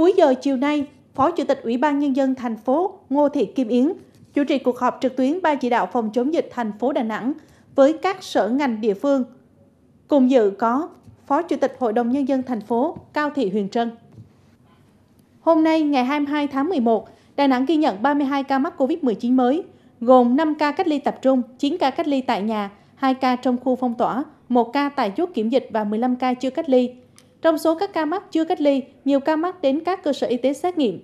Cuối giờ chiều nay, Phó Chủ tịch Ủy ban Nhân dân thành phố Ngô Thị Kim Yến chủ trì cuộc họp trực tuyến Ban chỉ đạo phòng chống dịch thành phố Đà Nẵng với các sở ngành địa phương. Cùng dự có Phó Chủ tịch Hội đồng Nhân dân thành phố Cao Thị Huyền Trân. Hôm nay, ngày 22 tháng 11, Đà Nẵng ghi nhận 32 ca mắc COVID-19 mới, gồm 5 ca cách ly tập trung, 9 ca cách ly tại nhà, 2 ca trong khu phong tỏa, 1 ca tại chốt kiểm dịch và 15 ca chưa cách ly. Trong số các ca mắc chưa cách ly, nhiều ca mắc đến các cơ sở y tế xét nghiệm.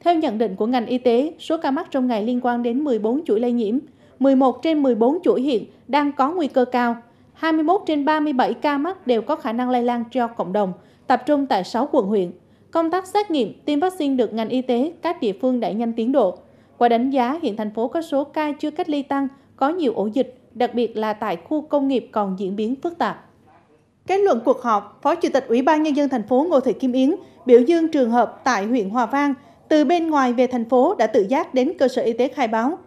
Theo nhận định của ngành y tế, số ca mắc trong ngày liên quan đến 14 chuỗi lây nhiễm. 11 trên 14 chuỗi hiện đang có nguy cơ cao. 21 trên 37 ca mắc đều có khả năng lây lan cho cộng đồng, tập trung tại 6 quận huyện. Công tác xét nghiệm, tiêm vaccine được ngành y tế, các địa phương đẩy nhanh tiến độ. Qua đánh giá, hiện thành phố có số ca chưa cách ly tăng, có nhiều ổ dịch, đặc biệt là tại khu công nghiệp còn diễn biến phức tạp. Kết luận cuộc họp, Phó Chủ tịch Ủy ban Nhân dân thành phố Ngô Thị Kim Yến biểu dương trường hợp tại huyện Hòa Vang từ bên ngoài về thành phố đã tự giác đến cơ sở y tế khai báo.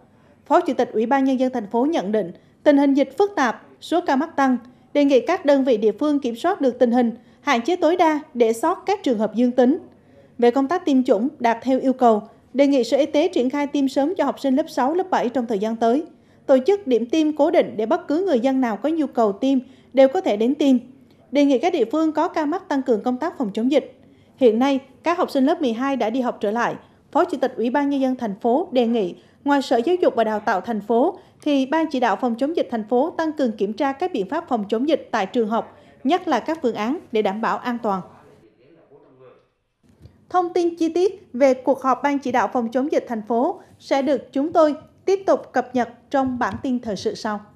Phó Chủ tịch Ủy ban Nhân dân thành phố nhận định tình hình dịch phức tạp, số ca mắc tăng, đề nghị các đơn vị địa phương kiểm soát được tình hình, hạn chế tối đa để sót các trường hợp dương tính. Về công tác tiêm chủng đạt theo yêu cầu, đề nghị Sở Y tế triển khai tiêm sớm cho học sinh lớp 6, lớp 7 trong thời gian tới. Tổ chức điểm tiêm cố định để bất cứ người dân nào có nhu cầu tiêm đều có thể đến tiêm đề nghị các địa phương có ca mắc tăng cường công tác phòng chống dịch. Hiện nay, các học sinh lớp 12 đã đi học trở lại. Phó Chủ tịch Ủy ban Nhân dân thành phố đề nghị, ngoài Sở Giáo dục và Đào tạo thành phố, thì Ban chỉ đạo phòng chống dịch thành phố tăng cường kiểm tra các biện pháp phòng chống dịch tại trường học, nhất là các phương án để đảm bảo an toàn. Thông tin chi tiết về cuộc họp Ban chỉ đạo phòng chống dịch thành phố sẽ được chúng tôi tiếp tục cập nhật trong bản tin thời sự sau.